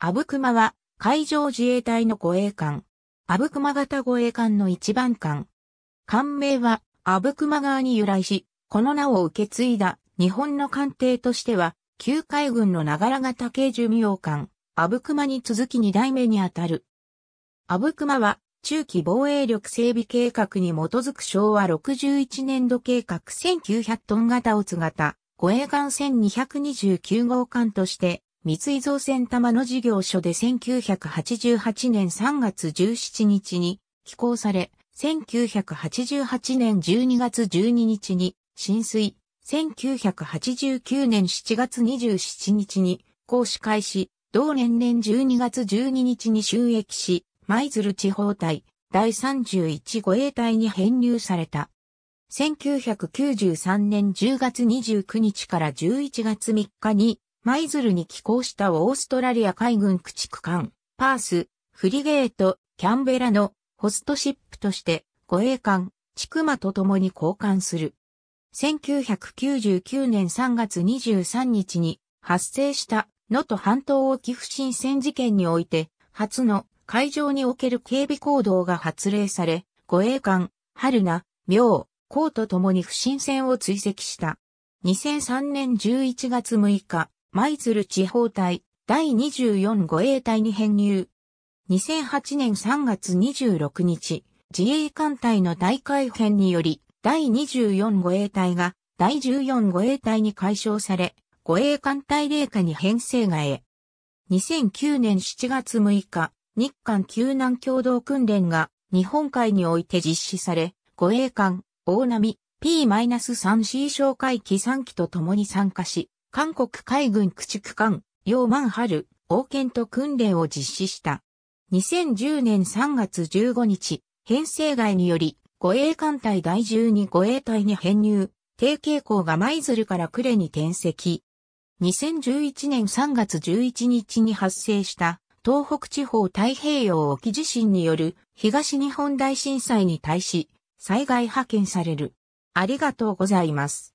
阿武隈は海上自衛隊の護衛艦。阿武隈型護衛艦の一番艦。艦名は阿武隈川に由来し、この名を受け継いだ日本の艦艇としては、旧海軍の長良型軽寿命艦、阿武隈に続き二代目にあたる。阿武隈は中期防衛力整備計画に基づく昭和61年度計画1900トン型乙型、護衛艦1229号艦として、三井造船玉の事業所で1988年3月17日に寄港され、1988年12月12日に浸水、1989年7月27日に行使開始、同年年12月12日に収益し、舞鶴地方隊第31護衛隊に編入された。1993年10月29日から11月3日に舞鶴に寄港したオーストラリア海軍駆逐艦、パース、フリゲート、キャンベラのホストシップとして護衛艦、チクマと共に交換する。1999年3月23日に発生した能登半島沖不審船事件において、初の海上における警備行動が発令され、護衛艦、春名、明、公と共に不審船を追跡した。2003年11月6日、舞鶴地方隊第24護衛隊に編入。2008年3月26日、自衛艦隊の大改編により、第24護衛隊が第14護衛隊に解消され、護衛艦隊霊下に編成がえ。2009年7月6日、日韓救難共同訓練が日本海において実施され、護衛艦、大波、P-3C 哨戒機3機と共に参加し、韓国海軍駆逐艦、ン万春、王権と訓練を実施した。2010年3月15日、編成外により、護衛艦隊第12護衛隊に編入、低傾向が舞鶴から呉に転籍。2011年3月11日に発生した東北地方太平洋沖地震による東日本大震災に対し災害派遣される。ありがとうございます。